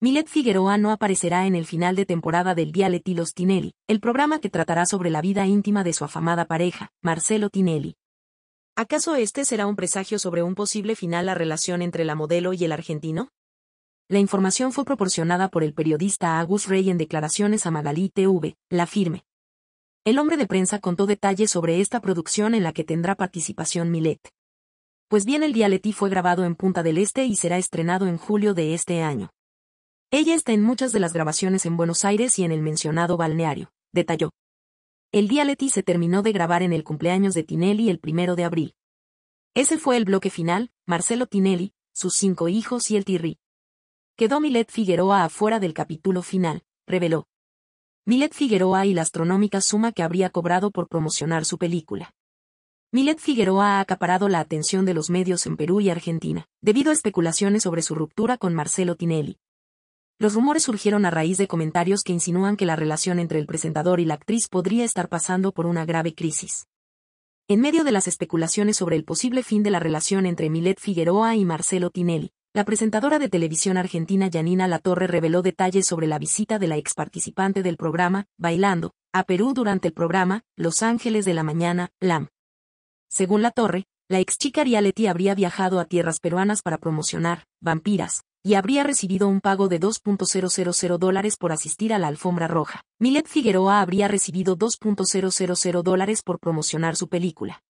Milet Figueroa no aparecerá en el final de temporada del Dialetti Los Tinelli, el programa que tratará sobre la vida íntima de su afamada pareja, Marcelo Tinelli. ¿Acaso este será un presagio sobre un posible final a relación entre la modelo y el argentino? La información fue proporcionada por el periodista Agus Rey en declaraciones a Magalí TV, La Firme. El hombre de prensa contó detalles sobre esta producción en la que tendrá participación Milet. Pues bien, el Dialetti fue grabado en Punta del Este y será estrenado en julio de este año. Ella está en muchas de las grabaciones en Buenos Aires y en el mencionado balneario, detalló. El día Leti se terminó de grabar en el cumpleaños de Tinelli el primero de abril. Ese fue el bloque final, Marcelo Tinelli, sus cinco hijos y el Tirri. Quedó Milet Figueroa afuera del capítulo final, reveló. Milet Figueroa y la astronómica suma que habría cobrado por promocionar su película. Milet Figueroa ha acaparado la atención de los medios en Perú y Argentina, debido a especulaciones sobre su ruptura con Marcelo Tinelli, los rumores surgieron a raíz de comentarios que insinúan que la relación entre el presentador y la actriz podría estar pasando por una grave crisis. En medio de las especulaciones sobre el posible fin de la relación entre Milet Figueroa y Marcelo Tinelli, la presentadora de televisión argentina Janina Latorre reveló detalles sobre la visita de la ex participante del programa, Bailando, a Perú durante el programa, Los Ángeles de la Mañana, LAM. Según Latorre, la ex chica Rialetti habría viajado a tierras peruanas para promocionar, Vampiras, y habría recibido un pago de 2.000 dólares por asistir a la alfombra roja. Milet Figueroa habría recibido 2.000 dólares por promocionar su película.